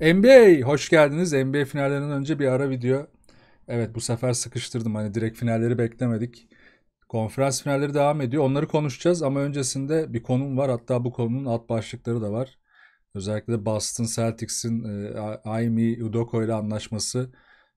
NBA hoş geldiniz. NBA finallerinden önce bir ara video. Evet bu sefer sıkıştırdım. Hani direkt finalleri beklemedik. Konferans finalleri devam ediyor. Onları konuşacağız ama öncesinde bir konum var. Hatta bu konunun alt başlıkları da var. Özellikle Boston Celtics'in e, Aimi Udoka ile anlaşması,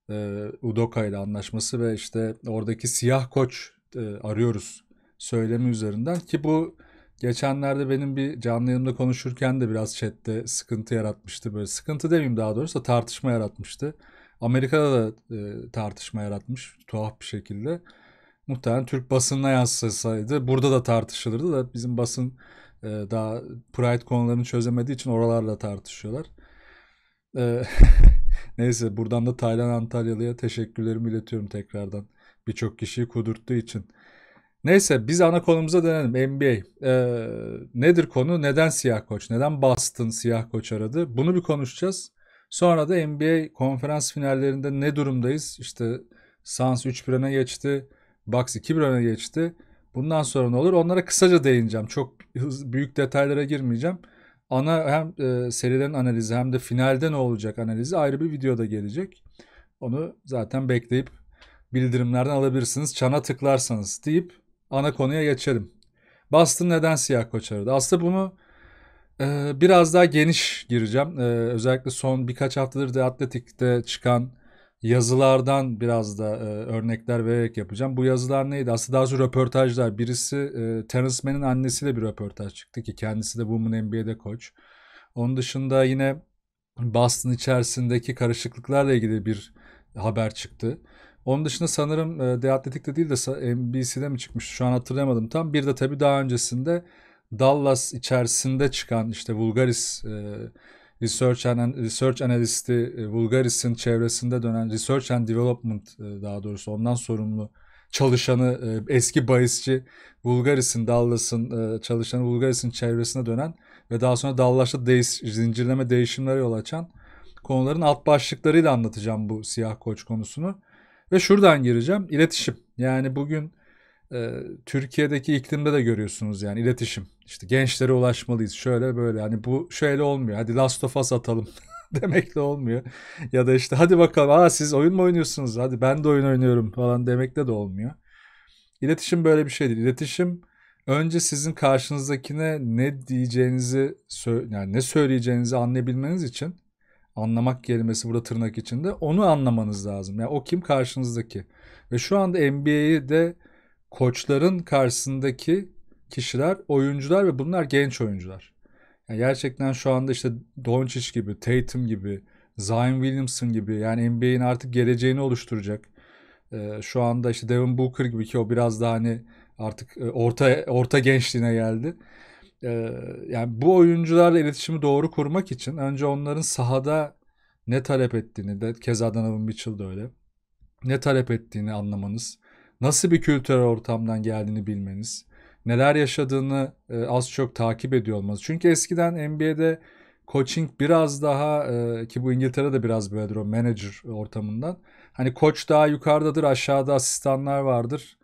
e, Udoka ile anlaşması ve işte oradaki siyah koç e, arıyoruz söylemi üzerinden ki bu Geçenlerde benim bir canlı yayınımda konuşurken de biraz chatte sıkıntı yaratmıştı. Böyle sıkıntı demeyeyim daha doğrusu tartışma yaratmıştı. Amerika'da da e, tartışma yaratmış tuhaf bir şekilde. Muhtemelen Türk basınına yansısaydı burada da tartışılırdı da bizim basın e, daha Pride konularını çözemediği için oralarla tartışıyorlar. E, neyse buradan da Taylan Antalyalı'ya teşekkürlerimi iletiyorum tekrardan. Birçok kişiyi kudurttuğu için. Neyse biz ana konumuza dönelim NBA. Ee, nedir konu? Neden siyah koç? Neden Boston siyah koç aradı? Bunu bir konuşacağız. Sonra da NBA konferans finallerinde ne durumdayız? İşte Suns 3 bir öne geçti. Bucks 2 bir öne geçti. Bundan sonra ne olur? Onlara kısaca değineceğim. Çok büyük detaylara girmeyeceğim. Ana hem e, serilerin analizi hem de finalde ne olacak analizi ayrı bir videoda gelecek. Onu zaten bekleyip bildirimlerden alabilirsiniz. Çana tıklarsanız deyip ana konuya geçerim. Boston neden siyah koçarıdı? Aslında bunu e, biraz daha geniş gireceğim. E, özellikle son birkaç haftadır da Atletik'te çıkan yazılardan biraz da e, örnekler vererek yapacağım. Bu yazılar neydi? Aslında daha sonra röportajlar. Birisi e, Terence Mann'in annesiyle bir röportaj çıktı ki kendisi de Women NBA'de koç. Onun dışında yine Boston içerisindeki karışıklıklarla ilgili bir haber çıktı. Onun dışında sanırım e, The Athletic'te değil de NBC'de mi çıkmıştı? şu an hatırlayamadım tam. Bir de tabii daha öncesinde Dallas içerisinde çıkan işte Bulgaris e, Research, and, Research Analysti Bulgarisin e, çevresinde dönen Research and Development e, daha doğrusu ondan sorumlu çalışanı eski bahisçi Bulgarisin Dallas'ın çalışanı Bulgarisin çevresine dönen ve daha sonra Dallas'ta değiş, zincirleme değişimlere yol açan konuların alt başlıklarıyla anlatacağım bu siyah koç konusunu. Ve şuradan gireceğim iletişim. Yani bugün e, Türkiye'deki iklimde de görüyorsunuz yani iletişim. İşte gençlere ulaşmalıyız şöyle böyle hani bu şöyle olmuyor. Hadi Last of Us atalım demekle olmuyor. Ya da işte hadi bakalım aa siz oyun mu oynuyorsunuz hadi ben de oyun oynuyorum falan demekle de olmuyor. İletişim böyle bir şey değil. İletişim önce sizin karşınızdakine ne diyeceğinizi yani ne söyleyeceğinizi anlayabilmeniz için anlamak kelimesi burada tırnak içinde. Onu anlamanız lazım. Yani o kim karşınızdaki. Ve şu anda NBA'de koçların karşısındaki kişiler oyuncular ve bunlar genç oyuncular. Yani gerçekten şu anda işte Doncic gibi, Tatum gibi, Zion Williamson gibi yani NBA'in artık geleceğini oluşturacak. Ee, şu anda işte Devin Booker gibi ki o biraz daha hani artık e, orta orta gençliğine geldi. Ee, yani bu oyuncularla iletişimi doğru kurmak için önce onların sahada ne talep ettiğini de keza Donovan Mitchell de öyle. Ne talep ettiğini anlamanız, nasıl bir kültürel ortamdan geldiğini bilmeniz, neler yaşadığını e, az çok takip ediyor olmanız. Çünkü eskiden NBA'de coaching biraz daha e, ki bu İngiltere'de biraz böyledir o manager ortamından. Hani koç daha yukarıdadır, aşağıda asistanlar vardır.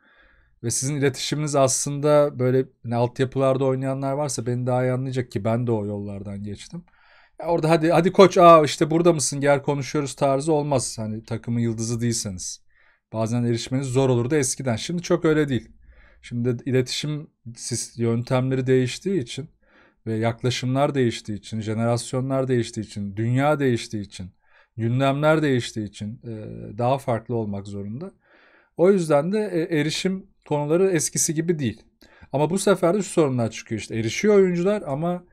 Ve sizin iletişiminiz aslında böyle hani altyapılarda oynayanlar varsa beni daha iyi anlayacak ki ben de o yollardan geçtim. Ya orada hadi hadi koç aa işte burada mısın gel konuşuyoruz tarzı olmaz. Hani takımın yıldızı değilseniz. Bazen erişmeniz zor olurdu eskiden. Şimdi çok öyle değil. Şimdi iletişim yöntemleri değiştiği için ve yaklaşımlar değiştiği için, jenerasyonlar değiştiği için, dünya değiştiği için, gündemler değiştiği için daha farklı olmak zorunda. O yüzden de e, erişim konuları eskisi gibi değil. Ama bu sefer de şu sorunlar çıkıyor işte erişiyor oyuncular ama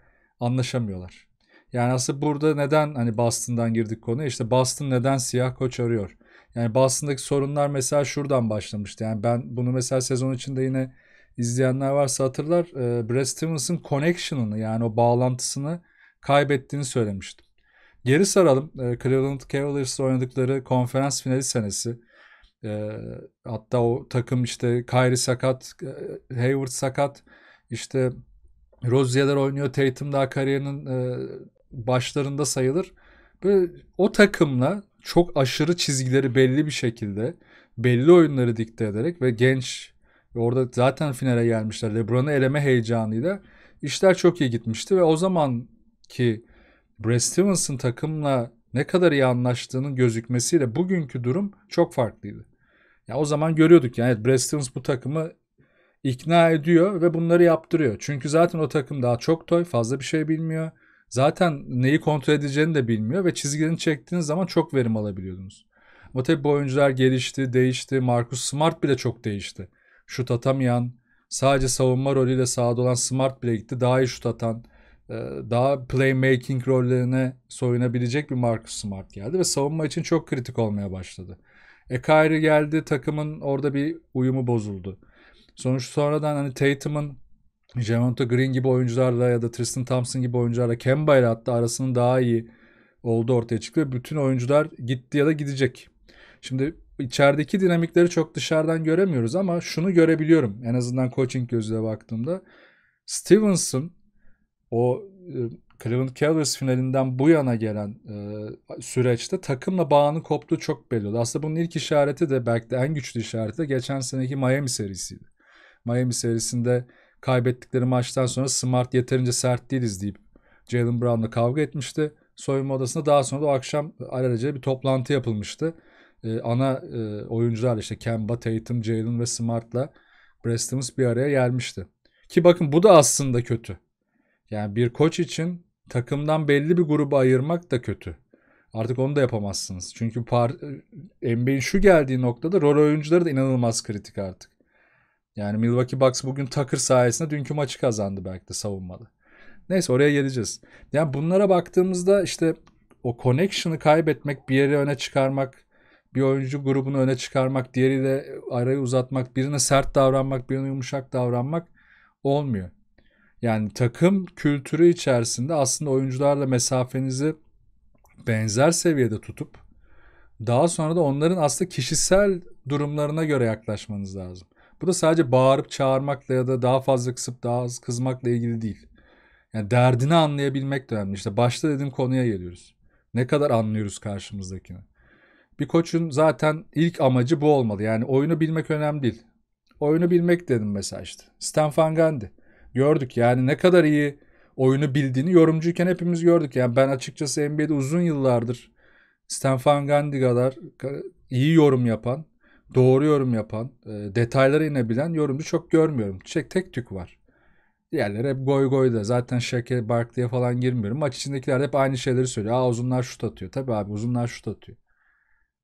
anlaşamıyorlar. Yani aslında burada neden hani Boston'dan girdik konuya işte Boston neden siyah koç arıyor? Yani Boston'daki sorunlar mesela şuradan başlamıştı. Yani ben bunu mesela sezon içinde yine izleyenler varsa hatırlar. E, Brad Stevens'ın connection'ını yani o bağlantısını kaybettiğini söylemiştim. Geri saralım. E, Cleveland Cavaliers oynadıkları konferans finali senesi. E, hatta o takım işte Kyrie sakat, Hayward sakat, işte Rozier'ler oynuyor. Tatum daha kariyerinin e, başlarında sayılır. Böyle o takımla çok aşırı çizgileri belli bir şekilde belli oyunları dikte ederek ve genç orada zaten finale gelmişler. LeBron'u eleme heyecanıyla işler çok iyi gitmişti ve o zamanki Brad Stevens'ın takımla ne kadar iyi anlaştığının gözükmesiyle bugünkü durum çok farklıydı. Ya o zaman görüyorduk yani Brad Stevens bu takımı ikna ediyor ve bunları yaptırıyor. Çünkü zaten o takım daha çok toy, fazla bir şey bilmiyor. Zaten neyi kontrol edeceğini de bilmiyor ve çizgilerini çektiğiniz zaman çok verim alabiliyordunuz. Ama tabii bu oyuncular gelişti, değişti. Marcus Smart bile çok değişti. Şut atamayan, sadece savunma rolüyle sahada olan Smart bile gitti. Daha iyi şut atan, e, daha playmaking rollerine soyunabilecek bir Marcus Smart geldi ve savunma için çok kritik olmaya başladı. E Kyrie geldi takımın orada bir uyumu bozuldu. Sonuç sonradan hani Tatum'un Javonta Green gibi oyuncularla ya da Tristan Thompson gibi oyuncularla Kemba ile hatta arasının daha iyi oldu ortaya çıktı ve bütün oyuncular gitti ya da gidecek. Şimdi içerideki dinamikleri çok dışarıdan göremiyoruz ama şunu görebiliyorum en azından coaching gözüyle baktığımda. Stevenson o e, Cleveland Cavaliers finalinden bu yana gelen e, süreçte takımla bağının koptuğu çok belli oldu. Aslında bunun ilk işareti de belki de en güçlü işareti de geçen seneki Miami serisiydi. Miami serisinde kaybettikleri maçtan sonra Smart yeterince sert değiliz deyip Jalen Brown'la kavga etmişti. Soyunma odasında daha sonra da o akşam alelacele bir toplantı yapılmıştı. E, ana e, oyuncular işte Kemba, Tatum, Jalen ve Smart'la Brad bir araya gelmişti. Ki bakın bu da aslında kötü. Yani bir koç için takımdan belli bir grubu ayırmak da kötü. Artık onu da yapamazsınız. Çünkü par NBA'in şu geldiği noktada rol oyuncuları da inanılmaz kritik artık. Yani Milwaukee Bucks bugün Tucker sayesinde dünkü maçı kazandı belki de savunmalı. Neyse oraya geleceğiz. Yani bunlara baktığımızda işte o connection'ı kaybetmek, bir yeri öne çıkarmak, bir oyuncu grubunu öne çıkarmak, diğeriyle arayı uzatmak, birine sert davranmak, birine yumuşak davranmak olmuyor. Yani takım kültürü içerisinde aslında oyuncularla mesafenizi benzer seviyede tutup daha sonra da onların aslında kişisel durumlarına göre yaklaşmanız lazım. Bu da sadece bağırıp çağırmakla ya da daha fazla kısıp daha az kızmakla ilgili değil. Yani derdini anlayabilmek de önemli. İşte başta dediğim konuya geliyoruz. Ne kadar anlıyoruz karşımızdakini. Bir koçun zaten ilk amacı bu olmalı. Yani oyunu bilmek önemli değil. Oyunu bilmek dedim mesela işte. Stan Van Gundy gördük. Yani ne kadar iyi oyunu bildiğini yorumcuyken hepimiz gördük. Yani ben açıkçası NBA'de uzun yıllardır Stefan Van kadar iyi yorum yapan, doğru yorum yapan, e, detaylara inebilen yorumcu çok görmüyorum. Tek, şey, tek tük var. Diğerleri hep goy goy da zaten şeker Barkley'e falan girmiyorum. Maç içindekiler hep aynı şeyleri söylüyor. Aa uzunlar şut atıyor. Tabii abi uzunlar şut atıyor.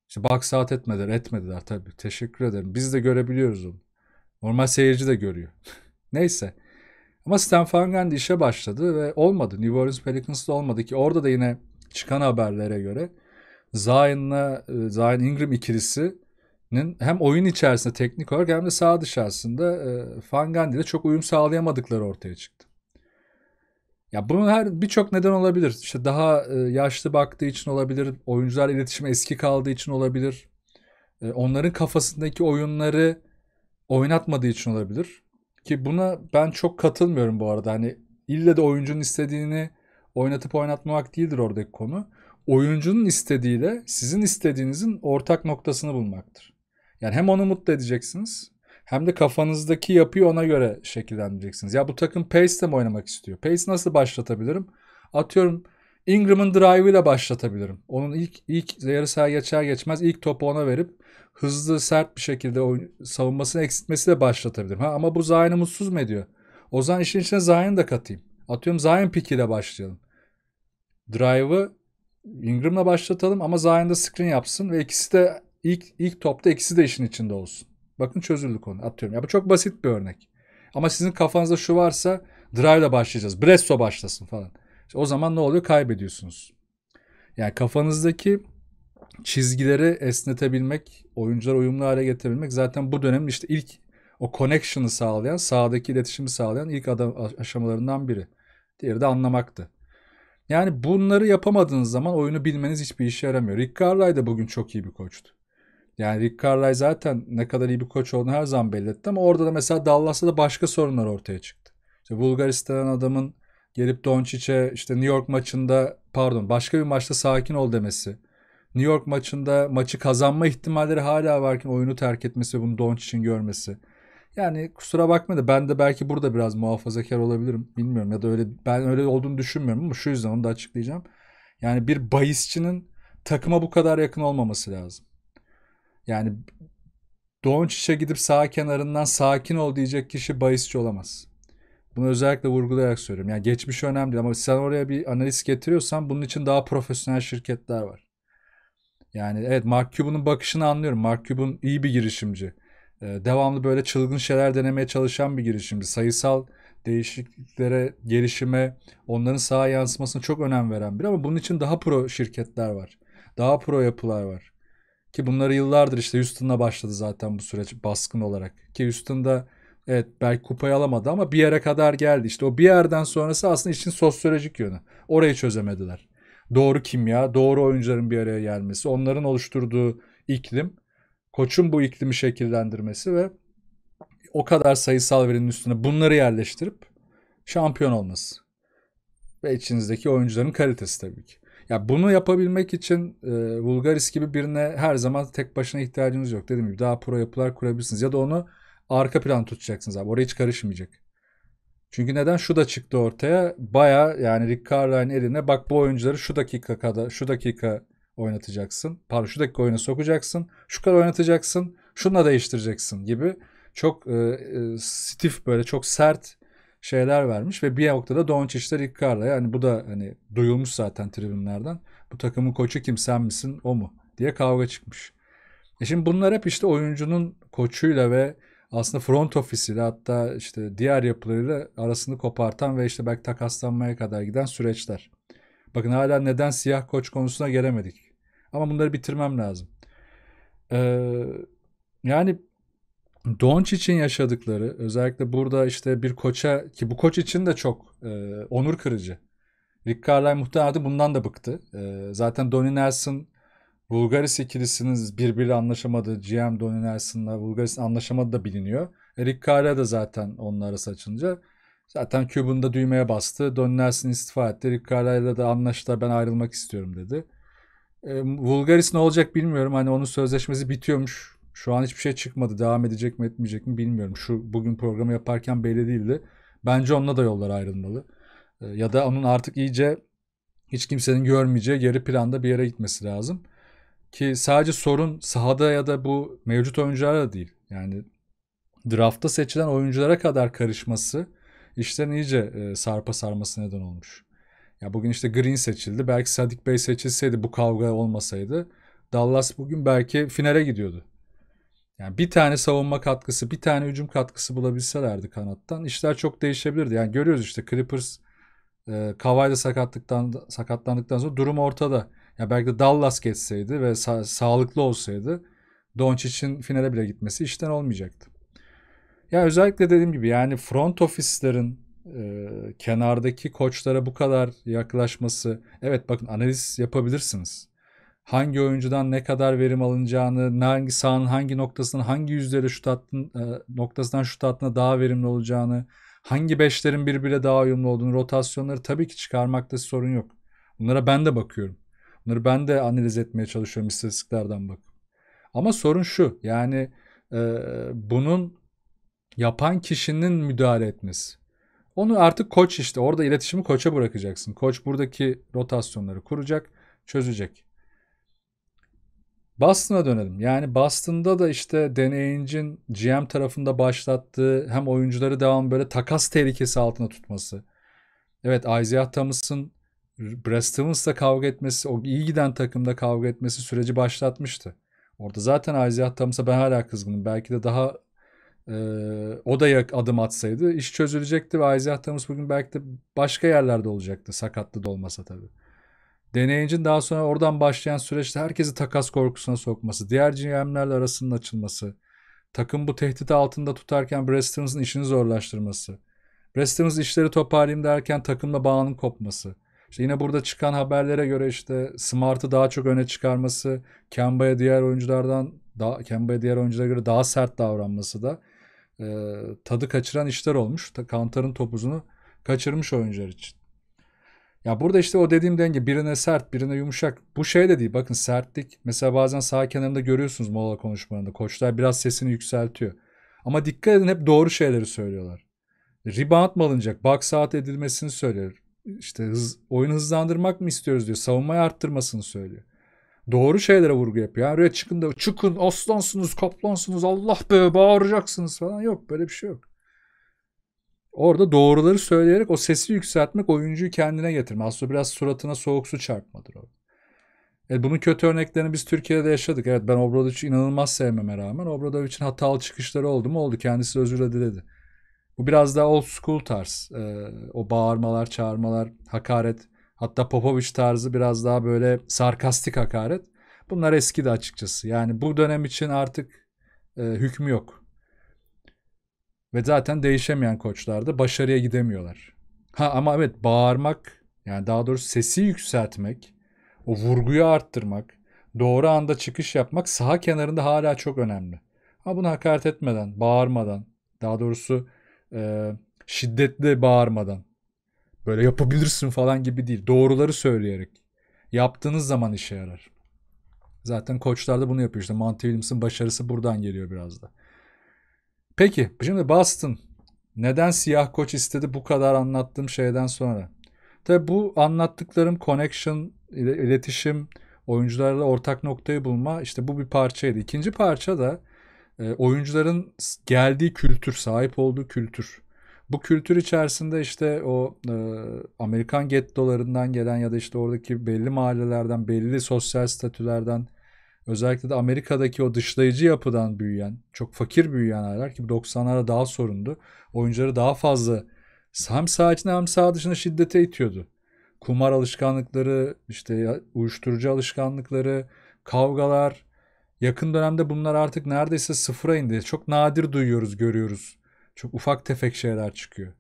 İşte bak saat etmediler etmediler tabii. Teşekkür ederim. Biz de görebiliyoruz onu. Normal seyirci de görüyor. Neyse. Ama Stan Van Gundy işe başladı ve olmadı. New Orleans Pelicans'da olmadı ki orada da yine çıkan haberlere göre Zion'la e, Zion Ingram ikilisinin hem oyun içerisinde teknik olarak hem de saha dışarısında e, Van Gundy çok uyum sağlayamadıkları ortaya çıktı. Ya bunun her birçok neden olabilir. İşte daha e, yaşlı baktığı için olabilir, oyuncular iletişim eski kaldığı için olabilir. Onların kafasındaki oyunları oynatmadığı için olabilir. Ki buna ben çok katılmıyorum bu arada. Hani ille de oyuncunun istediğini oynatıp oynatmamak değildir oradaki konu. Oyuncunun istediğiyle sizin istediğinizin ortak noktasını bulmaktır. Yani hem onu mutlu edeceksiniz hem de kafanızdaki yapıyı ona göre şekillendireceksiniz. Ya bu takım Pace'le mi oynamak istiyor? Pace nasıl başlatabilirim? Atıyorum Ingram'ın drive ile başlatabilirim. Onun ilk ilk yarı saha geçer geçmez ilk topu ona verip hızlı sert bir şekilde oyun, savunmasını eksiltmesiyle başlatabilirim. Ha, ama bu Zayn'ı mutsuz mu ediyor? O zaman işin içine Zayn'ı da katayım. Atıyorum Zayn ile başlayalım. Drive'ı Ingram'la başlatalım ama Zayn da screen yapsın ve ikisi de ilk ilk topta ikisi de işin içinde olsun. Bakın çözüldü konu. Atıyorum. Ya bu çok basit bir örnek. Ama sizin kafanızda şu varsa drive ile başlayacağız. Bresso başlasın falan. İşte o zaman ne oluyor? Kaybediyorsunuz. Yani kafanızdaki çizgileri esnetebilmek, oyuncular uyumlu hale getirebilmek zaten bu dönemin işte ilk o connection'ı sağlayan, sahadaki iletişimi sağlayan ilk adam aşamalarından biri. Diğeri de anlamaktı. Yani bunları yapamadığınız zaman oyunu bilmeniz hiçbir işe yaramıyor. Rick Carlay da bugün çok iyi bir koçtu. Yani Rick Carlay zaten ne kadar iyi bir koç olduğunu her zaman belli etti ama orada da mesela Dallas'ta da başka sorunlar ortaya çıktı. İşte Bulgaristan'ın adamın Gelip Doncic'e işte New York maçında pardon başka bir maçta sakin ol demesi. New York maçında maçı kazanma ihtimalleri hala varken oyunu terk etmesi ve bunu Doncic'in görmesi. Yani kusura bakma da ben de belki burada biraz muhafazakar olabilirim. Bilmiyorum ya da öyle ben öyle olduğunu düşünmüyorum ama şu yüzden onu da açıklayacağım. Yani bir bayisçinin takıma bu kadar yakın olmaması lazım. Yani Doncic'e gidip sağ kenarından sakin ol diyecek kişi bayisçi olamaz. Bunu özellikle vurgulayarak söylüyorum. Yani geçmiş önemli ama sen oraya bir analiz getiriyorsan bunun için daha profesyonel şirketler var. Yani evet Mark Cuban'ın bakışını anlıyorum. Mark Cuban iyi bir girişimci. Ee, devamlı böyle çılgın şeyler denemeye çalışan bir girişimci. Sayısal değişikliklere, gelişime, onların sağa yansımasına çok önem veren bir ama bunun için daha pro şirketler var. Daha pro yapılar var. Ki bunları yıllardır işte Houston'la başladı zaten bu süreç baskın olarak. Ki Houston'da Evet belki kupayı alamadı ama bir yere kadar geldi. İşte o bir yerden sonrası aslında işin sosyolojik yönü. Orayı çözemediler. Doğru kimya, doğru oyuncuların bir araya gelmesi, onların oluşturduğu iklim, koçun bu iklimi şekillendirmesi ve o kadar sayısal verinin üstüne bunları yerleştirip şampiyon olması. Ve içinizdeki oyuncuların kalitesi tabii ki. Ya bunu yapabilmek için e, Vulgaris gibi birine her zaman tek başına ihtiyacınız yok. Dediğim gibi daha pro yapılar kurabilirsiniz ya da onu arka plan tutacaksınız abi. Oraya hiç karışmayacak. Çünkü neden şu da çıktı ortaya? Baya yani Rick Carlisle'ın eline bak bu oyuncuları şu dakika kadar şu dakika oynatacaksın. Pardon şu dakika oyuna sokacaksın. Şu kadar oynatacaksın. Şunla değiştireceksin gibi çok e, e, stif böyle çok sert şeyler vermiş ve bir noktada Doncic'te Rick Carlisle yani bu da hani duyulmuş zaten tribünlerden. Bu takımın koçu kim sen misin o mu diye kavga çıkmış. E şimdi bunlar hep işte oyuncunun koçuyla ve aslında front ofisiyle hatta işte diğer yapılarıyla arasını kopartan ve işte belki takaslanmaya kadar giden süreçler. Bakın hala neden siyah koç konusuna gelemedik. Ama bunları bitirmem lazım. Ee, yani Donç için yaşadıkları özellikle burada işte bir koça ki bu koç için de çok e, onur kırıcı. Rick Carlisle muhtemelen bundan da bıktı. E, zaten Donnie Nelson Bulgaris ikilisinin birbiri anlaşamadığı GM Doninelson'la Bulgaristan anlaşamadığı da biliniyor. Eric Kara da zaten onlara saçınca zaten Cuban da düğmeye bastı. Doninelson istifa etti. Eric Kara'yla de anlaştılar ben ayrılmak istiyorum dedi. E, Bulgaris ne olacak bilmiyorum. Hani onun sözleşmesi bitiyormuş. Şu an hiçbir şey çıkmadı. Devam edecek mi etmeyecek mi bilmiyorum. Şu bugün programı yaparken belli değildi. Bence onunla da yollar ayrılmalı. E, ya da onun artık iyice hiç kimsenin görmeyeceği geri planda bir yere gitmesi lazım. Ki sadece sorun sahada ya da bu mevcut oyunculara değil. Yani draftta seçilen oyunculara kadar karışması işlerin iyice e, sarpa sarması neden olmuş. Ya bugün işte Green seçildi. Belki Sadik Bey seçilseydi bu kavga olmasaydı Dallas bugün belki finale gidiyordu. Yani bir tane savunma katkısı, bir tane hücum katkısı bulabilselerdi kanattan işler çok değişebilirdi. Yani görüyoruz işte Clippers e, Kavay'da sakatlıktan sakatlandıktan sonra durum ortada. Ya belki Dallas geçseydi ve sa- sağlıklı olsaydı Doncic'in finale bile gitmesi işten olmayacaktı. Ya özellikle dediğim gibi yani front ofislerin e, kenardaki koçlara bu kadar yaklaşması. Evet bakın analiz yapabilirsiniz. Hangi oyuncudan ne kadar verim alınacağını, hangi sahanın hangi noktasından hangi yüzleri şut attın, e, noktasından şut hattına daha verimli olacağını, hangi beşlerin birbirine daha uyumlu olduğunu, rotasyonları tabii ki çıkarmakta sorun yok. Bunlara ben de bakıyorum. Bunları ben de analiz etmeye çalışıyorum istatistiklerden bak. Ama sorun şu yani e, bunun yapan kişinin müdahale etmesi. Onu artık koç işte orada iletişimi koça bırakacaksın. Koç buradaki rotasyonları kuracak, çözecek. Boston'a dönelim. Yani Boston'da da işte deneyincin GM tarafında başlattığı hem oyuncuları devam böyle takas tehlikesi altına tutması. Evet Isaiah Thomas'ın Brad Stevens'la kavga etmesi, o iyi giden takımda kavga etmesi süreci başlatmıştı. Orada zaten Isaiah Thomas'a ben hala kızgınım. Belki de daha e, o da adım atsaydı iş çözülecekti ve Isaiah Thomas bugün belki de başka yerlerde olacaktı. Sakatlı da olmasa tabii. Deneyicin daha sonra oradan başlayan süreçte herkesi takas korkusuna sokması, diğer GM'lerle arasının açılması, takım bu tehdidi altında tutarken Brad işini zorlaştırması, Brad işleri toparlayayım derken takımla bağının kopması, işte yine burada çıkan haberlere göre işte Smart'ı daha çok öne çıkarması, Kemba'ya diğer oyunculardan daha Kemba'ya diğer oyunculara göre daha sert davranması da e, tadı kaçıran işler olmuş. Kantar'ın topuzunu kaçırmış oyuncular için. Ya burada işte o dediğim denge birine sert birine yumuşak. Bu şey de değil bakın sertlik. Mesela bazen sağ kenarında görüyorsunuz mola konuşmalarında. Koçlar biraz sesini yükseltiyor. Ama dikkat edin hep doğru şeyleri söylüyorlar. Rebound mı alınacak? Box out edilmesini söylüyor işte hız, oyunu hızlandırmak mı istiyoruz diyor. Savunmayı arttırmasını söylüyor. Doğru şeylere vurgu yapıyor. Yani oraya çıkın da çıkın aslansınız kaplansınız Allah be bağıracaksınız falan yok böyle bir şey yok. Orada doğruları söyleyerek o sesi yükseltmek oyuncuyu kendine getirme. Aslında biraz suratına soğuk su çarpmadır o. E bunun kötü örneklerini biz Türkiye'de yaşadık. Evet ben Obradovic'i inanılmaz sevmeme rağmen Obradovic'in hatalı çıkışları oldu mu oldu. Kendisi özür diledi. Bu biraz daha old school tarz. Ee, o bağırmalar, çağırmalar, hakaret. Hatta Popovich tarzı biraz daha böyle sarkastik hakaret. Bunlar eski de açıkçası. Yani bu dönem için artık e, hükmü yok. Ve zaten değişemeyen koçlar başarıya gidemiyorlar. Ha ama evet bağırmak yani daha doğrusu sesi yükseltmek, o vurguyu arttırmak, doğru anda çıkış yapmak saha kenarında hala çok önemli. Ama bunu hakaret etmeden, bağırmadan, daha doğrusu e, şiddetle bağırmadan böyle yapabilirsin falan gibi değil. Doğruları söyleyerek yaptığınız zaman işe yarar. Zaten koçlar da bunu yapıyor işte. Monty Williams'ın başarısı buradan geliyor biraz da. Peki şimdi Boston neden siyah koç istedi bu kadar anlattığım şeyden sonra? Tabi bu anlattıklarım connection, iletişim, oyuncularla ortak noktayı bulma işte bu bir parçaydı. İkinci parça da e, oyuncuların geldiği kültür, sahip olduğu kültür. Bu kültür içerisinde işte o e, Amerikan gettolarından gelen ya da işte oradaki belli mahallelerden, belli sosyal statülerden özellikle de Amerika'daki o dışlayıcı yapıdan büyüyen, çok fakir büyüyen aileler ki 90'lara daha sorundu. Oyuncuları daha fazla hem sağ içine hem sağ dışına şiddete itiyordu. Kumar alışkanlıkları, işte uyuşturucu alışkanlıkları, kavgalar, Yakın dönemde bunlar artık neredeyse sıfıra indi. Çok nadir duyuyoruz, görüyoruz. Çok ufak tefek şeyler çıkıyor.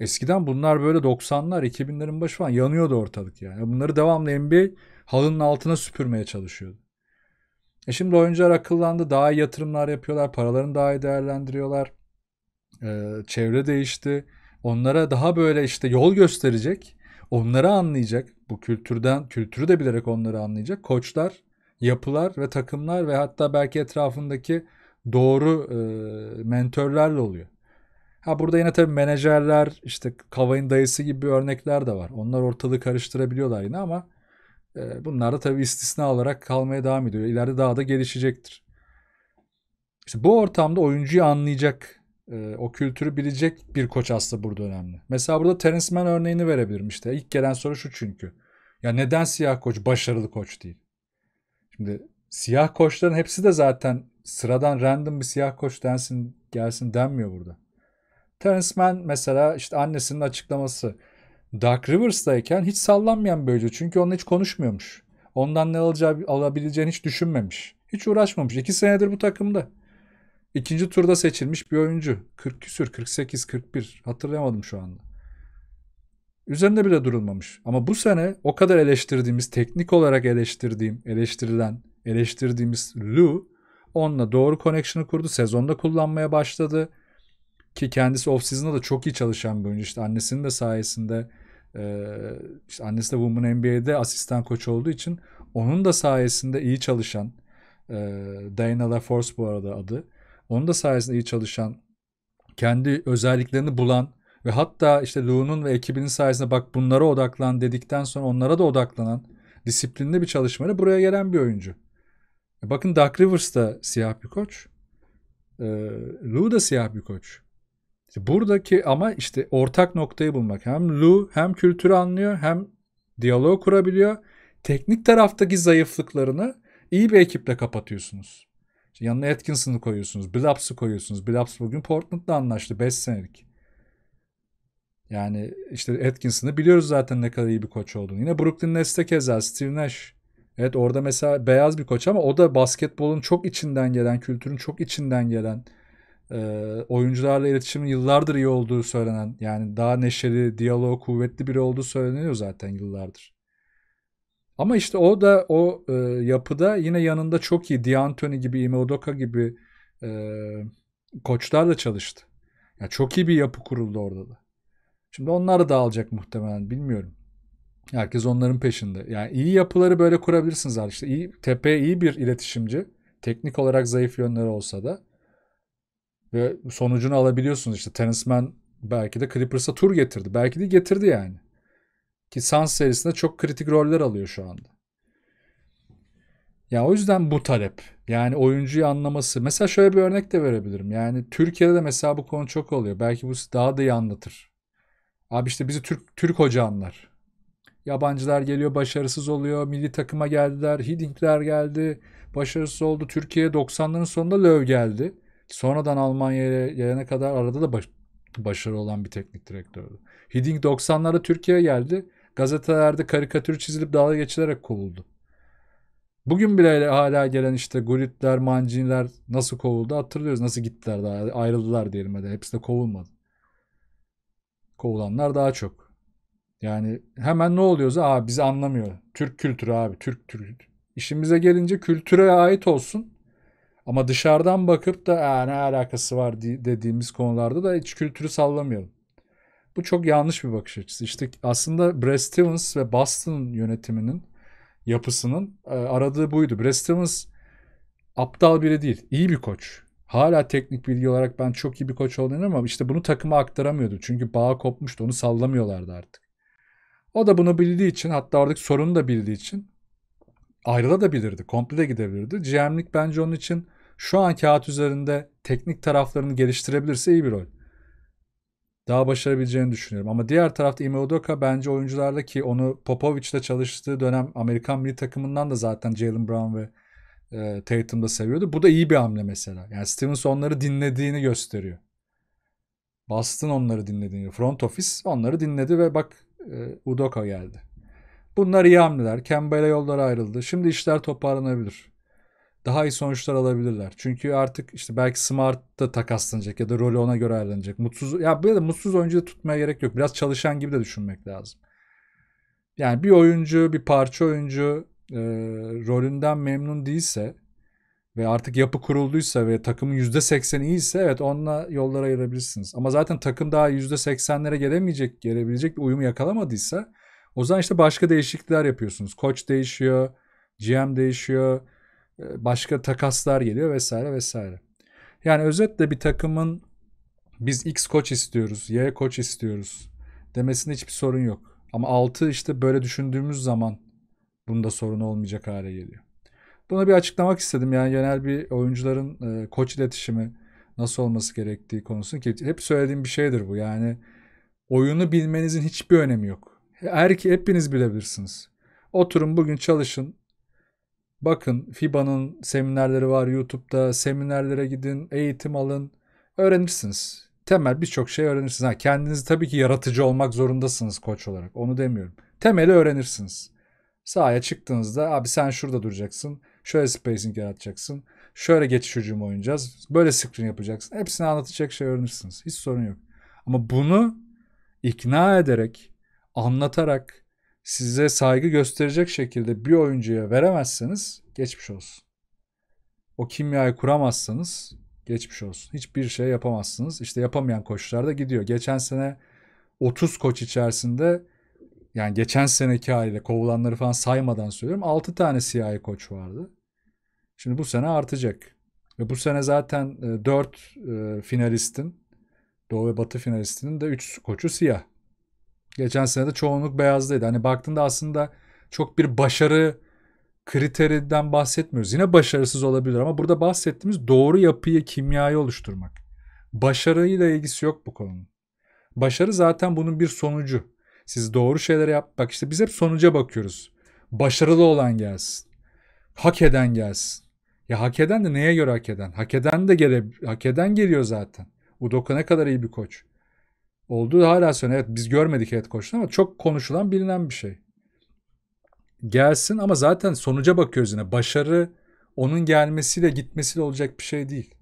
Eskiden bunlar böyle 90'lar, 2000'lerin başı falan yanıyordu ortalık yani. Bunları devamlı NBA halının altına süpürmeye çalışıyordu. E şimdi oyuncular akıllandı. Daha iyi yatırımlar yapıyorlar. Paralarını daha iyi değerlendiriyorlar. Ee, çevre değişti. Onlara daha böyle işte yol gösterecek. Onları anlayacak. Bu kültürden, kültürü de bilerek onları anlayacak. Koçlar yapılar ve takımlar ve hatta belki etrafındaki doğru e, mentörlerle oluyor. Ha burada yine tabii menajerler işte Kavay'ın dayısı gibi örnekler de var. Onlar ortalığı karıştırabiliyorlar yine ama e, bunlar da tabii istisna olarak kalmaya devam ediyor. İleride daha da gelişecektir. İşte bu ortamda oyuncuyu anlayacak, e, o kültürü bilecek bir koç aslında burada önemli. Mesela burada Terence Mann örneğini verebilirim işte. İlk gelen soru şu çünkü. Ya neden siyah koç başarılı koç değil? Şimdi siyah koçların hepsi de zaten sıradan random bir siyah koç densin gelsin denmiyor burada. Terence Mann mesela işte annesinin açıklaması. Dark Rivers'dayken hiç sallanmayan bir oyuncu. Çünkü onunla hiç konuşmuyormuş. Ondan ne alacağı, alabileceğini hiç düşünmemiş. Hiç uğraşmamış. İki senedir bu takımda. İkinci turda seçilmiş bir oyuncu. 40 küsür, 48, 41. Hatırlayamadım şu anda. Üzerinde bile durulmamış. Ama bu sene o kadar eleştirdiğimiz, teknik olarak eleştirdiğim, eleştirilen, eleştirdiğimiz Lou onunla doğru connection'ı kurdu. Sezonda kullanmaya başladı. Ki kendisi off-season'da da çok iyi çalışan bir oyuncu. İşte annesinin de sayesinde işte annesi de Women NBA'de asistan koç olduğu için onun da sayesinde iyi çalışan Diana LaForce bu arada adı. Onun da sayesinde iyi çalışan kendi özelliklerini bulan ve hatta işte Lou'nun ve ekibinin sayesinde bak bunlara odaklan dedikten sonra onlara da odaklanan disiplinli bir çalışmayla buraya gelen bir oyuncu. E bakın Doug Rivers da siyah bir koç. E, Lou da siyah bir koç. İşte buradaki ama işte ortak noktayı bulmak. Hem Lu hem kültürü anlıyor hem diyalog kurabiliyor. Teknik taraftaki zayıflıklarını iyi bir ekiple kapatıyorsunuz. İşte yanına Atkinson'ı koyuyorsunuz. Blaps'ı koyuyorsunuz. Blaps bugün Portland'la anlaştı 5 senelik. Yani işte Atkinson'ı biliyoruz zaten ne kadar iyi bir koç olduğunu. Yine Brooklyn Nets'te keza Steve Nash. Evet orada mesela beyaz bir koç ama o da basketbolun çok içinden gelen, kültürün çok içinden gelen e, oyuncularla iletişimin yıllardır iyi olduğu söylenen yani daha neşeli, diyaloğu kuvvetli biri olduğu söyleniyor zaten yıllardır. Ama işte o da o e, yapıda yine yanında çok iyi D'Antoni gibi, Ime Udoka gibi e, koçlarla çalıştı. yani çok iyi bir yapı kuruldu orada da. Şimdi onları da alacak muhtemelen bilmiyorum. Herkes onların peşinde. Yani iyi yapıları böyle kurabilirsiniz abi. İşte iyi, Tepe iyi bir iletişimci. Teknik olarak zayıf yönleri olsa da. Ve sonucunu alabiliyorsunuz işte. tenismen belki de Clippers'a tur getirdi. Belki de getirdi yani. Ki Suns serisinde çok kritik roller alıyor şu anda. Ya o yüzden bu talep. Yani oyuncuyu anlaması. Mesela şöyle bir örnek de verebilirim. Yani Türkiye'de de mesela bu konu çok oluyor. Belki bu daha da iyi anlatır. Abi işte bizi Türk, Türk hoca anlar. Yabancılar geliyor başarısız oluyor. Milli takıma geldiler. Hidingler geldi. Başarısız oldu. Türkiye 90'ların sonunda Löw geldi. Sonradan Almanya'ya gelene kadar arada da baş, başarı olan bir teknik direktördü. Hiddink 90'larda Türkiye'ye geldi. Gazetelerde karikatür çizilip dalga geçilerek kovuldu. Bugün bile hala gelen işte Gullitler, Manciniler nasıl kovuldu hatırlıyoruz. Nasıl gittiler daha ayrıldılar diyelim hadi. Hepsi de kovulmadı kovulanlar daha çok. Yani hemen ne oluyoruz? Aa bizi anlamıyor. Türk kültürü abi. Türk Türk. İşimize gelince kültüre ait olsun. Ama dışarıdan bakıp da ne alakası var dediğimiz konularda da hiç kültürü sallamayalım. Bu çok yanlış bir bakış açısı. İşte aslında Brad Stevens ve Boston yönetiminin yapısının e, aradığı buydu. Brad Stevens aptal biri değil. iyi bir koç hala teknik bilgi olarak ben çok iyi bir koç olduğunu ama işte bunu takıma aktaramıyordu. Çünkü bağ kopmuştu. Onu sallamıyorlardı artık. O da bunu bildiği için hatta oradaki sorunu da bildiği için ayrılabilirdi. Komple de gidebilirdi. GM'lik bence onun için şu an kağıt üzerinde teknik taraflarını geliştirebilirse iyi bir rol. Daha başarabileceğini düşünüyorum. Ama diğer tarafta Ime Udoka bence oyuncularla ki onu Popovic'le çalıştığı dönem Amerikan milli takımından da zaten Jalen Brown ve e, Tatum da seviyordu. Bu da iyi bir hamle mesela. Yani Stevens onları dinlediğini gösteriyor. Boston onları dinlediğini. Front office onları dinledi ve bak e, Udoka geldi. Bunlar iyi hamleler. Kemba'yla yollar ayrıldı. Şimdi işler toparlanabilir. Daha iyi sonuçlar alabilirler. Çünkü artık işte belki Smart da takaslanacak ya da rolü ona göre ayarlanacak. Mutsuz ya böyle de mutsuz oyuncu da tutmaya gerek yok. Biraz çalışan gibi de düşünmek lazım. Yani bir oyuncu, bir parça oyuncu e, rolünden memnun değilse ve artık yapı kurulduysa ve takımın yüzde %80'i iyiyse evet onunla yollar ayırabilirsiniz. Ama zaten takım daha yüzde seksenlere gelemeyecek, gelebilecek bir uyumu yakalamadıysa o zaman işte başka değişiklikler yapıyorsunuz. Koç değişiyor, GM değişiyor, başka takaslar geliyor vesaire vesaire. Yani özetle bir takımın biz X koç istiyoruz, Y koç istiyoruz demesinde hiçbir sorun yok. Ama 6 işte böyle düşündüğümüz zaman bunda sorun olmayacak hale geliyor. Buna bir açıklamak istedim. Yani genel bir oyuncuların e, koç iletişimi nasıl olması gerektiği konusunu ki hep söylediğim bir şeydir bu. Yani oyunu bilmenizin hiçbir önemi yok. Her ki hepiniz bilebilirsiniz. Oturun bugün çalışın. Bakın FIBA'nın seminerleri var YouTube'da. Seminerlere gidin, eğitim alın. Öğrenirsiniz. Temel birçok şey öğrenirsiniz. Ha, kendinizi tabii ki yaratıcı olmak zorundasınız koç olarak. Onu demiyorum. Temeli öğrenirsiniz. Sahaya çıktığınızda abi sen şurada duracaksın. Şöyle spacing yaratacaksın. Şöyle geçiş hücumu oynayacağız. Böyle screen yapacaksın. Hepsini anlatacak şey öğrenirsiniz. Hiç sorun yok. Ama bunu ikna ederek, anlatarak, size saygı gösterecek şekilde bir oyuncuya veremezseniz geçmiş olsun. O kimyayı kuramazsanız geçmiş olsun. Hiçbir şey yapamazsınız. İşte yapamayan koçlar da gidiyor. Geçen sene 30 koç içerisinde yani geçen seneki haliyle kovulanları falan saymadan söylüyorum. 6 tane siyah koç vardı. Şimdi bu sene artacak. Ve bu sene zaten 4 e, e, finalistin Doğu ve Batı finalistinin de 3 koçu siyah. Geçen sene de çoğunluk beyazdaydı. Hani baktığında aslında çok bir başarı kriterinden bahsetmiyoruz. Yine başarısız olabilir ama burada bahsettiğimiz doğru yapıyı, kimyayı oluşturmak. Başarıyla ilgisi yok bu konunun. Başarı zaten bunun bir sonucu. Siz doğru şeyler yap. Bak işte biz hep sonuca bakıyoruz. Başarılı olan gelsin. Hak eden gelsin. Ya hak eden de neye göre hak eden? Hak eden de gele, hak eden geliyor zaten. Udoka ne kadar iyi bir koç. Olduğu hala söylüyor. Evet biz görmedik head koçunu ama çok konuşulan bilinen bir şey. Gelsin ama zaten sonuca bakıyoruz yine. Başarı onun gelmesiyle gitmesiyle olacak bir şey değil.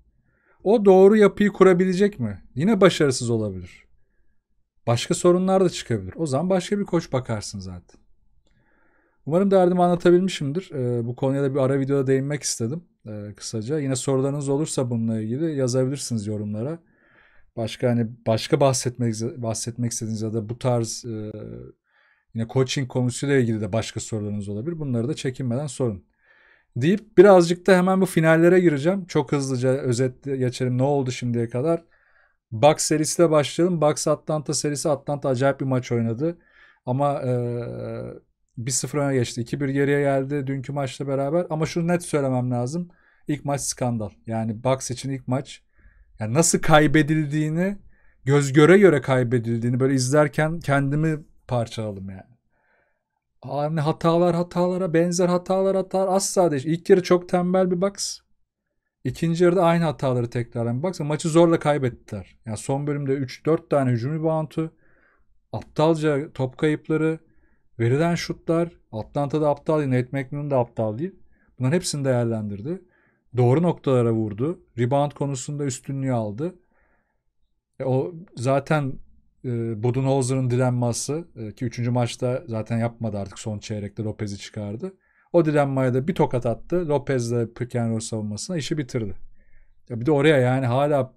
O doğru yapıyı kurabilecek mi? Yine başarısız olabilir. Başka sorunlar da çıkabilir. O zaman başka bir koç bakarsın zaten. Umarım derdimi anlatabilmişimdir. Ee, bu konuya da bir ara videoda değinmek istedim e, kısaca. Yine sorularınız olursa bununla ilgili yazabilirsiniz yorumlara. Başka hani başka bahsetmek bahsetmek istediğiniz ya da bu tarz e, yine coaching konusuyla ilgili de başka sorularınız olabilir. Bunları da çekinmeden sorun. Deyip birazcık da hemen bu finallere gireceğim. Çok hızlıca özet geçelim ne oldu şimdiye kadar. Bucks serisiyle başlayalım. Bucks Atlanta serisi. Atlanta acayip bir maç oynadı. Ama e, 1-0 geçti. 2-1 geriye geldi dünkü maçla beraber. Ama şunu net söylemem lazım. İlk maç skandal. Yani Bucks için ilk maç. Yani nasıl kaybedildiğini göz göre göre kaybedildiğini böyle izlerken kendimi parçaladım yani. Hani hatalar hatalara benzer hatalar hatalar asla değil. İlk yarı çok tembel bir Bucks. İkinci yarıda aynı hataları tekrarlayan baksa maçı zorla kaybettiler. Yani son bölümde 3-4 tane hücum reboundu, aptalca top kayıpları, verilen şutlar, Atlanta da aptal değil, Nate McMillan da aptal değil. Bunların hepsini değerlendirdi. Doğru noktalara vurdu. Rebound konusunda üstünlüğü aldı. E, o zaten e, Budenholzer'ın dilenması e, ki 3. maçta zaten yapmadı artık son çeyrekte Lopez'i çıkardı. O direnmaya da bir tokat attı. Lopez'le Pikenro savunmasına işi bitirdi. Ya bir de oraya yani hala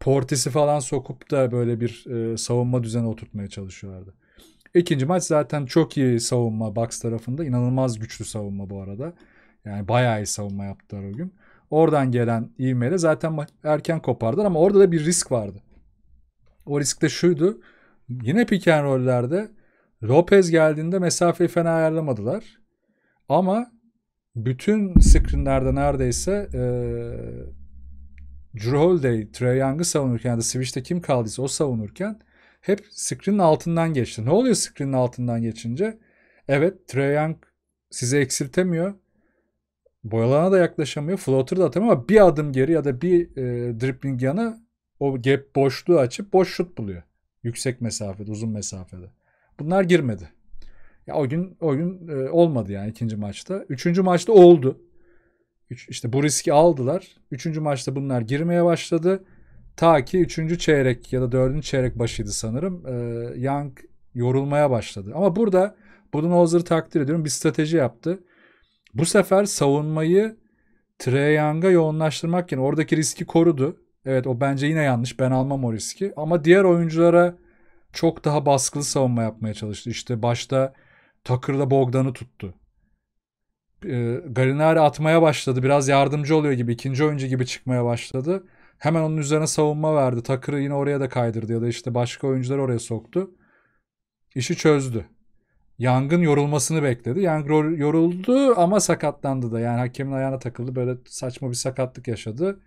Portis'i falan sokup da böyle bir e, savunma düzeni oturtmaya çalışıyorlardı. İkinci maç zaten çok iyi savunma Bucks tarafında. inanılmaz güçlü savunma bu arada. Yani bayağı iyi savunma yaptılar o gün. Oradan gelen ivmeyle zaten erken kopardılar ama orada da bir risk vardı. O risk de şuydu. Yine piken rollerde Lopez geldiğinde mesafeyi fena ayarlamadılar. Ama bütün screenlerde neredeyse e, Drew Holiday, Trey Young'ı savunurken ya da Switch'te kim kaldıysa o savunurken hep screen'in altından geçti. Ne oluyor screen'in altından geçince? Evet Trey Young sizi eksiltemiyor. Boyalana da yaklaşamıyor. Floater da atamıyor ama bir adım geri ya da bir e, dribbling yana o gap boşluğu açıp boş şut buluyor. Yüksek mesafede, uzun mesafede. Bunlar girmedi. Ya o gün o gün e, olmadı yani ikinci maçta. Üçüncü maçta oldu. Üç, işte bu riski aldılar. Üçüncü maçta bunlar girmeye başladı. Ta ki üçüncü çeyrek ya da dördüncü çeyrek başıydı sanırım. E, Young yorulmaya başladı. Ama burada Budenholzer'ı takdir ediyorum. Bir strateji yaptı. Bu sefer savunmayı Trey Young'a yoğunlaştırmak yani oradaki riski korudu. Evet o bence yine yanlış. Ben almam o riski. Ama diğer oyunculara çok daha baskılı savunma yapmaya çalıştı. İşte başta da Bogdan'ı tuttu. E, Galinari atmaya başladı. Biraz yardımcı oluyor gibi. ikinci oyuncu gibi çıkmaya başladı. Hemen onun üzerine savunma verdi. Tucker'ı yine oraya da kaydırdı ya da işte başka oyuncuları oraya soktu. İşi çözdü. Yangın yorulmasını bekledi. Yang yoruldu ama sakatlandı da. Yani hakemin ayağına takıldı. Böyle saçma bir sakatlık yaşadı.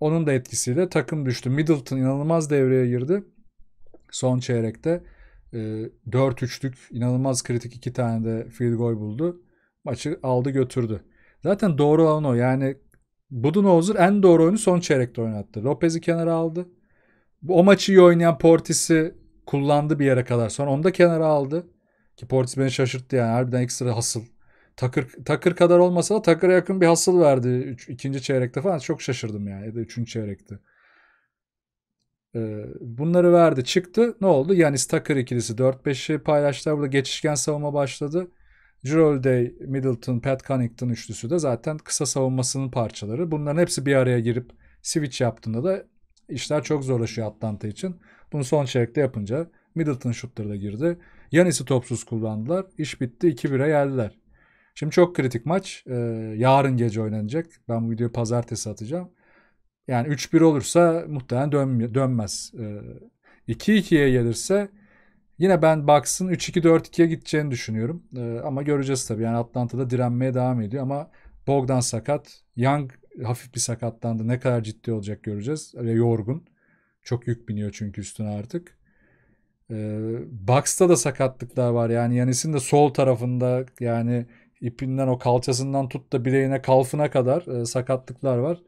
Onun da etkisiyle takım düştü. Middleton inanılmaz devreye girdi. Son çeyrekte. E, ee, 4-3'lük inanılmaz kritik iki tane de field goal buldu. Maçı aldı götürdü. Zaten doğru olan o. Yani Budenholzer en doğru oyunu son çeyrekte oynattı. Lopez'i kenara aldı. O maçı iyi oynayan Portis'i kullandı bir yere kadar. Sonra onu da kenara aldı. Ki Portis beni şaşırttı yani. Harbiden ekstra hasıl. Takır, takır kadar olmasa da Takır'a yakın bir hasıl verdi. Üç, ikinci çeyrekte falan. Çok şaşırdım yani. Ya da üçüncü çeyrekte. Ee, bunları verdi çıktı. Ne oldu? Yanis Tucker ikilisi 4-5'i paylaştılar. Burada geçişken savunma başladı. Jerrold Day, Middleton, Pat Connington üçlüsü de zaten kısa savunmasının parçaları. Bunların hepsi bir araya girip switch yaptığında da işler çok zorlaşıyor Atlanta için. Bunu son çeyrekte yapınca Middleton şutları da girdi. Yanis'i topsuz kullandılar. İş bitti. 2-1'e geldiler. Şimdi çok kritik maç. Ee, yarın gece oynanacak. Ben bu videoyu pazartesi atacağım. Yani 3-1 olursa muhtemelen dön, dönmez. E, ee, 2-2'ye gelirse yine ben Bucks'ın 3-2-4-2'ye gideceğini düşünüyorum. E, ama göreceğiz tabii. Yani Atlanta'da direnmeye devam ediyor ama Bogdan sakat. Young hafif bir sakatlandı. Ne kadar ciddi olacak göreceğiz. Ve yorgun. Çok yük biniyor çünkü üstüne artık. Ee, Bucks'ta da sakatlıklar var. Yani Yanis'in de sol tarafında yani ipinden o kalçasından tut da bileğine kalfına kadar e, sakatlıklar var.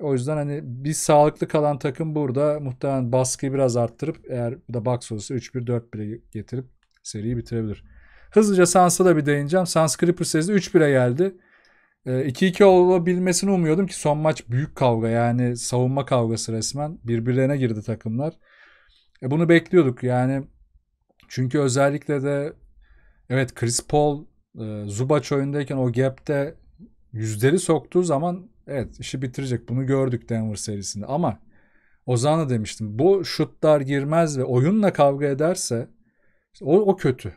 O yüzden hani bir sağlıklı kalan takım burada muhtemelen baskıyı biraz arttırıp eğer bu da box olursa 3-1 4-1'e getirip seriyi bitirebilir. Hızlıca Sans'a da bir değineceğim. Sans Clippers serisi 3-1'e geldi. 2-2 ee, olabilmesini umuyordum ki son maç büyük kavga yani savunma kavgası resmen. Birbirlerine girdi takımlar. E bunu bekliyorduk yani. Çünkü özellikle de evet Chris Paul e, Zubac oyundayken o gap'te yüzleri soktuğu zaman Evet işi bitirecek bunu gördük Denver serisinde ama Ozan'a demiştim bu şutlar girmez ve oyunla kavga ederse işte o, o kötü.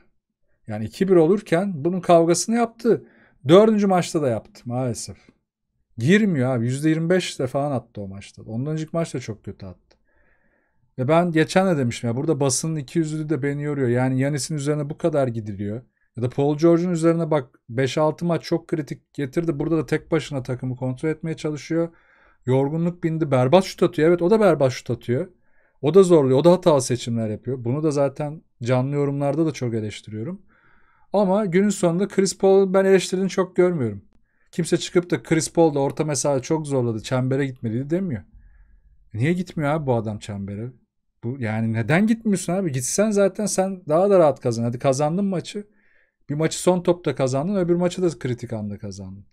Yani 2-1 olurken bunun kavgasını yaptı. Dördüncü maçta da yaptı maalesef. Girmiyor abi. %25 de falan attı o maçta. Ondan önceki maçta çok kötü attı. Ve ben geçen de demiştim ya burada basının iki yüzlü de beni yoruyor. Yani Yanis'in üzerine bu kadar gidiliyor. Ya da Paul George'un üzerine bak 5-6 maç çok kritik getirdi. Burada da tek başına takımı kontrol etmeye çalışıyor. Yorgunluk bindi. Berbat şut atıyor. Evet o da berbat şut atıyor. O da zorluyor. O da hatalı seçimler yapıyor. Bunu da zaten canlı yorumlarda da çok eleştiriyorum. Ama günün sonunda Chris Paul'u ben eleştirdiğini çok görmüyorum. Kimse çıkıp da Chris Paul da orta mesafe çok zorladı. Çembere gitmeliydi demiyor. E niye gitmiyor abi bu adam çembere? Bu, yani neden gitmiyorsun abi? Gitsen zaten sen daha da rahat kazan. Hadi kazandın maçı. Bir maçı son topta kazandın öbür maçı da kritik anda kazandın.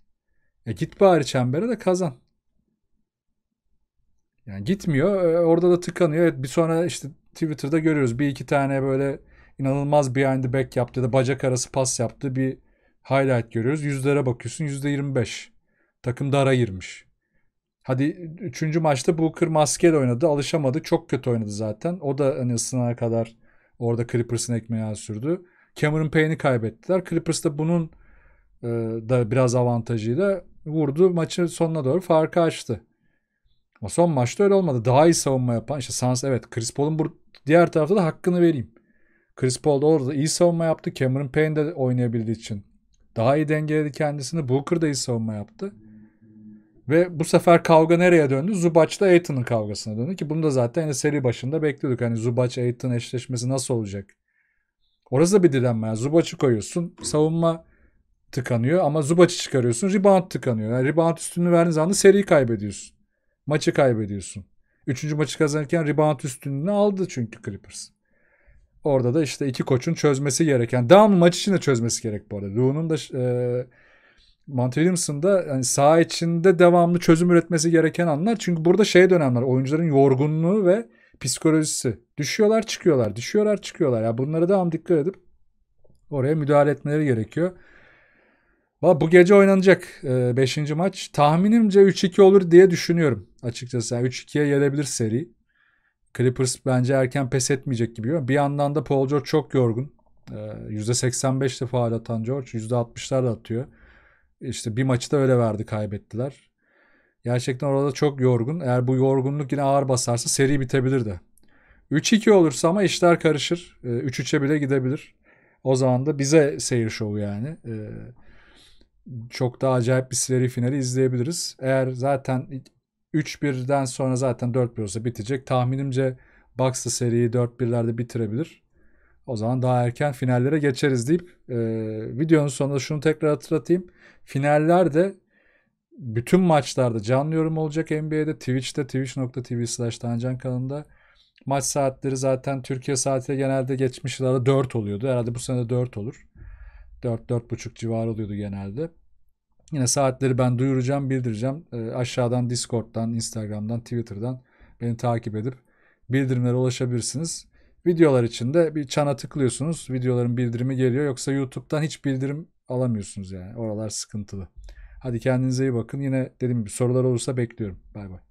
E git bari çembere de kazan. Yani gitmiyor. E, orada da tıkanıyor. Evet bir sonra işte Twitter'da görüyoruz. Bir iki tane böyle inanılmaz behind the back yaptı ya da bacak arası pas yaptı bir highlight görüyoruz. Yüzlere bakıyorsun. Yüzde 25. Takım dara girmiş. Hadi üçüncü maçta Booker maskeyle oynadı. Alışamadı. Çok kötü oynadı zaten. O da hani ısınana kadar orada Clippers'ın ekmeği sürdü. Cameron Payne'i kaybettiler. Clippers da bunun e, da biraz avantajıyla vurdu. Maçın sonuna doğru farkı açtı. Ama son maçta öyle olmadı. Daha iyi savunma yapan işte Sans. evet Chris Paul'un diğer tarafta da hakkını vereyim. Chris Paul da orada iyi savunma yaptı. Cameron Payne de oynayabildiği için daha iyi dengeledi kendisini. Booker da iyi savunma yaptı. Ve bu sefer kavga nereye döndü? Zubac'la Aiton'un kavgasına döndü ki bunu da zaten yani seri başında bekliyorduk. Hani Zubac Aiton eşleşmesi nasıl olacak? Orası da bir dilenme. Yani Zubac'ı koyuyorsun. Savunma tıkanıyor ama Zubac'ı çıkarıyorsun. Rebound tıkanıyor. Yani rebound üstünü verdiğiniz zaman seriyi kaybediyorsun. Maçı kaybediyorsun. Üçüncü maçı kazanırken rebound üstünlüğünü aldı çünkü Clippers. Orada da işte iki koçun çözmesi gereken. Down maç için de çözmesi gerek bu arada. Rune'un da e, Monty Williams'ın yani saha içinde devamlı çözüm üretmesi gereken anlar. Çünkü burada şey dönemler. Oyuncuların yorgunluğu ve psikolojisi. Düşüyorlar çıkıyorlar, düşüyorlar çıkıyorlar. Ya yani bunlara devam dikkat edip oraya müdahale etmeleri gerekiyor. Valla bu gece oynanacak 5. E, maç. Tahminimce 3-2 olur diye düşünüyorum açıkçası. Yani 3-2'ye gelebilir seri. Clippers bence erken pes etmeyecek gibi. Bir yandan da Paul George çok yorgun. E, %85'te faal atan George. %60'lar da atıyor. İşte bir maçı da öyle verdi kaybettiler. Gerçekten orada çok yorgun. Eğer bu yorgunluk yine ağır basarsa seri bitebilir de. 3-2 olursa ama işler karışır. 3-3'e ee, bile gidebilir. O zaman da bize seyir şovu yani. Ee, çok daha acayip bir seri finali izleyebiliriz. Eğer zaten 3-1'den sonra zaten 4-1 olsa bitecek. Tahminimce Bucks da seriyi 4-1'lerde bitirebilir. O zaman daha erken finallere geçeriz deyip ee, videonun sonunda şunu tekrar hatırlatayım. Finallerde de bütün maçlarda canlı yorum olacak NBA'de Twitch'te twitch.tv slash Tancan kanalında. Maç saatleri zaten Türkiye saatiyle genelde geçmiş yıllarda 4 oluyordu. Herhalde bu sene de 4 olur. 4-4.5 civarı oluyordu genelde. Yine saatleri ben duyuracağım, bildireceğim. E, aşağıdan Discord'dan, Instagram'dan, Twitter'dan beni takip edip bildirimlere ulaşabilirsiniz. Videolar için de bir çana tıklıyorsunuz. Videoların bildirimi geliyor. Yoksa YouTube'dan hiç bildirim alamıyorsunuz yani. Oralar sıkıntılı. Hadi kendinize iyi bakın. Yine dediğim gibi sorular olursa bekliyorum. Bay bay.